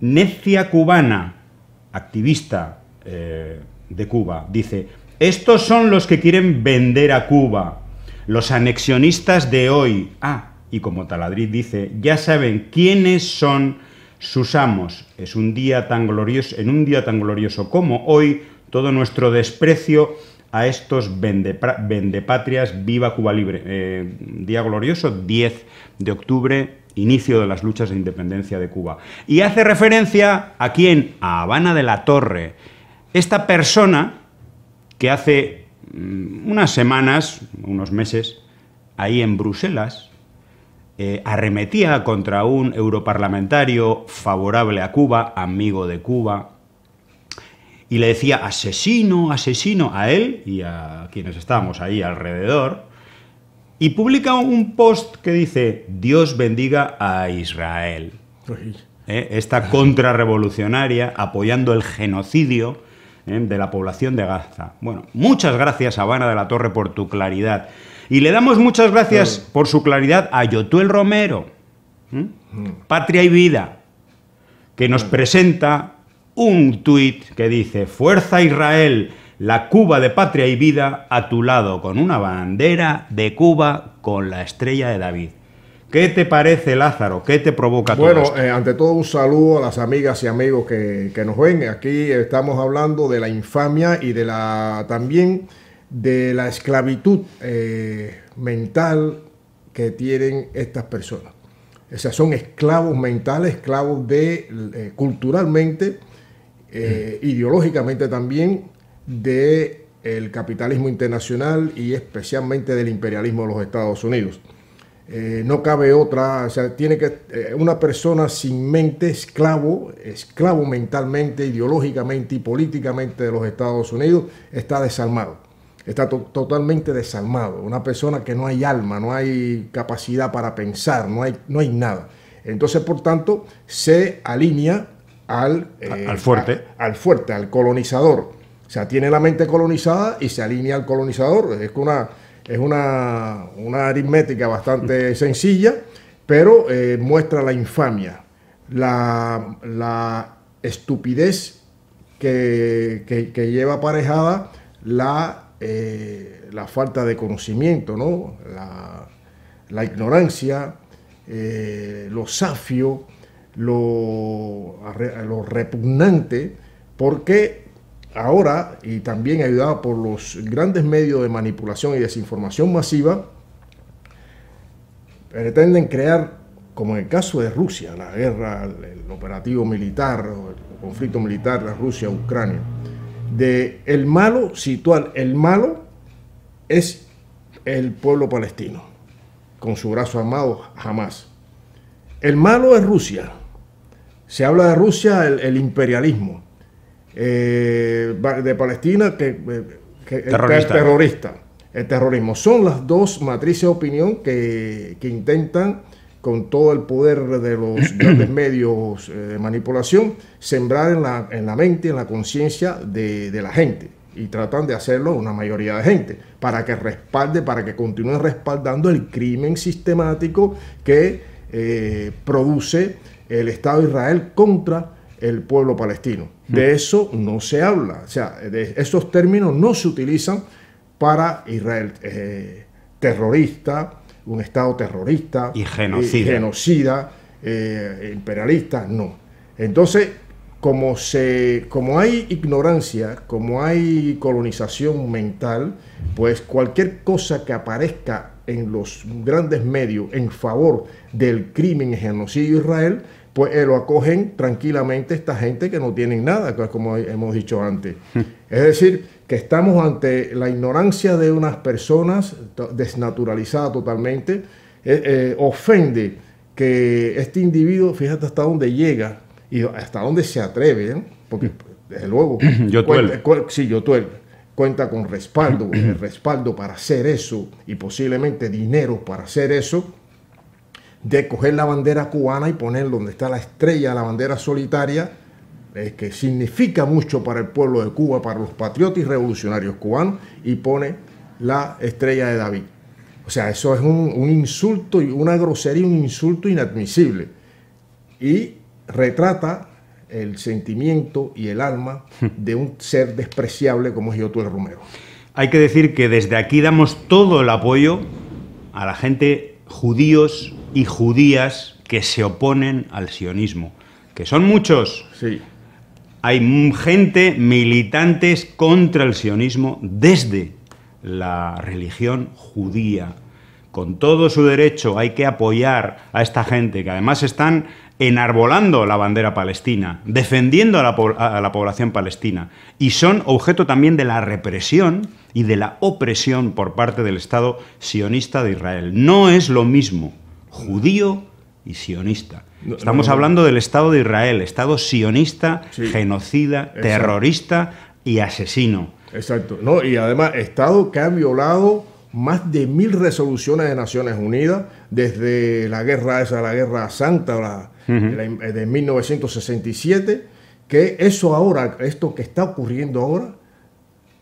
necia cubana, activista eh, de Cuba, dice, estos son los que quieren vender a Cuba, los anexionistas de hoy. Ah, y como Taladrid dice, ya saben quiénes son sus amos. Es un día tan glorioso, en un día tan glorioso como hoy, todo nuestro desprecio a estos vendepatrias, viva Cuba Libre. Eh, día glorioso, 10 de octubre inicio de las luchas de independencia de Cuba. Y hace referencia a quién? A Habana de la Torre. Esta persona que hace mm, unas semanas, unos meses, ahí en Bruselas, eh, arremetía contra un europarlamentario favorable a Cuba, amigo de Cuba, y le decía asesino, asesino a él y a quienes estábamos ahí alrededor, y publica un post que dice, Dios bendiga a Israel. Pues ¿Eh? Esta contrarrevolucionaria apoyando el genocidio ¿eh? de la población de Gaza. Bueno, muchas gracias, Habana de la Torre, por tu claridad. Y le damos muchas gracias por su claridad a Yotuel Romero, ¿eh? mm. Patria y Vida, que nos presenta un tuit que dice, Fuerza Israel, la Cuba de patria y vida a tu lado, con una bandera de Cuba con la estrella de David. ¿Qué te parece, Lázaro? ¿Qué te provoca todo Bueno, eh, ante todo un saludo a las amigas y amigos que, nos ven. Aquí estamos hablando de la infamia y de la también de la esclavitud eh, mental que tienen estas personas. O sea, son esclavos mentales, esclavos de eh, culturalmente, mm. ideológicamente también, del capitalismo internacional y especialmente del imperialismo de los Estados Unidos. Eh, no cabe otra, o sea, tiene que eh, una persona sin mente, esclavo, esclavo mentalmente, ideológicamente y políticamente de los Estados Unidos, está desarmado, está totalmente desarmado. Una persona que no hay alma, no hay capacidad para pensar, no hay, no hay nada. Entonces, por tanto, se alinea al, al eh, fuerte, al fuerte, al colonizador. O sea, tiene la mente colonizada y se alinea al colonizador. Es una, es una, aritmética bastante mm. sencilla, pero eh, muestra la infamia, la, estupidez que, lleva aparejada la, eh, la falta de conocimiento, ¿no? la, ignorancia, eh, lo safio, lo, lo repugnante, porque ahora, y también ayudada por los grandes medios de manipulación y desinformación masiva, pretenden crear, como en el caso de Rusia, la guerra, el operativo militar, el conflicto militar la Rusia-Ucrania, de el malo situar, el malo es el pueblo palestino, con su brazo armado jamás. El malo es Rusia. Se habla de Rusia, el imperialismo. Eh, de Palestina que, eh, terrorista. El terrorismo. Son las dos matrices de opinión que, intentan, con todo el poder de los grandes medios eh, de manipulación, sembrar en la, en la mente, en la conciencia de, la gente y tratan de hacerlo una mayoría de gente, para que respalde, para que continúen respaldando el crimen sistemático que produce el Estado de Israel contra el pueblo palestino. De hmm. eso no se habla. O sea, de esos términos no se utilizan para Israel eh, terrorista, un Estado terrorista. Y genocida. Eh, eh, imperialista, no. Entonces, como, se, como hay ignorancia, como hay colonización mental, pues cualquier cosa que aparezca en los grandes medios en favor del crimen y genocidio de Israel, pues eh, lo acogen tranquilamente esta gente que no tienen nada, como hemos dicho antes. Hmm. Es decir, que estamos ante la ignorancia de unas personas desnaturalizada totalmente, eh, eh, ofende que este individuo, fíjate hasta dónde llega y hasta dónde se atreve, porque hmm. desde luego... yo cuenta, Cuenta con respaldo, el respaldo para hacer eso y posiblemente dinero para hacer eso de coger la bandera cubana y poner donde está la estrella, la bandera solitaria, es que significa mucho para el pueblo de Cuba, para los patriotas y revolucionarios cubanos, y pone la estrella de David. O sea, eso es un, un insulto, una grosería, un insulto inadmisible. Y retrata el sentimiento y el alma hmm. de un ser despreciable como es Yotuel Romero. Hay que decir que desde aquí damos todo el apoyo a la gente, judíos, y judías que se oponen al sionismo, que son muchos. Sí. Hay gente militantes contra el sionismo desde la religión judía. Con todo su derecho hay que apoyar a esta gente, que además están enarbolando la bandera palestina, defendiendo a la, a la, población palestina, y son objeto también de la represión y de la opresión por parte del Estado sionista de Israel. No es lo mismo judío y sionista. Estamos hablando del Estado de Israel, Estado sionista, genocida, terrorista y asesino. Exacto, no, y además Estado que ha violado más de mil resoluciones de Naciones Unidas desde la guerra esa, la guerra santa eh, de 1967, que eso ahora, esto que está ocurriendo ahora,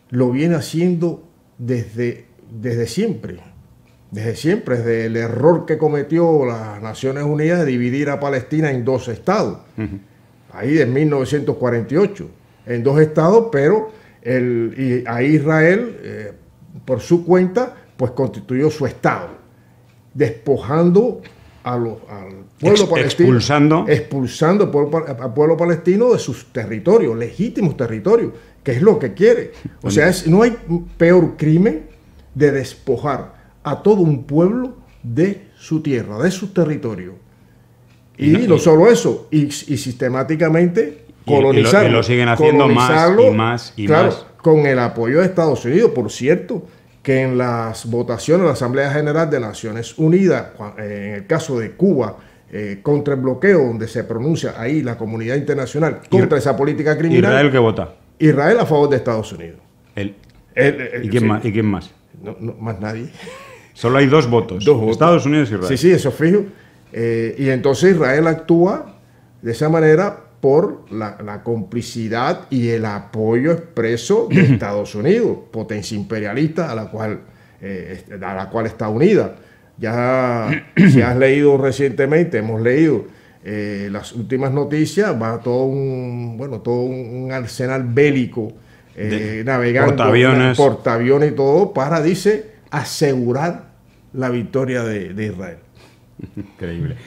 lo viene haciendo desde, desde siempre desde siempre, desde el error que cometió las Naciones Unidas de dividir a Palestina en dos estados, ahí en 1948, en dos estados, pero el, a Israel, eh, por su cuenta, pues constituyó su estado, despojando al pueblo palestino, expulsando, expulsando al pueblo, al pueblo palestino de sus territorios, legítimos territorios, que es lo que quiere. O sea, no hay peor crimen de despojar a todo un pueblo de su tierra, de su territorio. Y, no solo eso, y, sistemáticamente colonizarlo. Y lo, siguen haciendo más y más claro, Con el apoyo de Estados Unidos, por cierto, que en las votaciones de la Asamblea General de Naciones Unidas, eh, en el caso de Cuba, eh, contra el bloqueo, donde se pronuncia ahí la comunidad internacional contra esa política criminal. ¿Israel que vota? Israel a favor de Estados Unidos. El, ¿Y, quién más, ¿Y quién más? más nadie. Solo hay dos votos. Estados Unidos y e Israel. Sí, sí, eso es fijo. Eh, y entonces Israel actúa de esa manera por la, complicidad y el apoyo expreso de Estados Unidos, potencia imperialista a la cual, eh, a la cual está unida. Ya si has leído recientemente, hemos leído eh, las últimas noticias, va todo un, bueno, todo un arsenal bélico navegando, portaaviones. portaaviones y todo, para, dice, asegurar la victoria de, Israel. Increíble.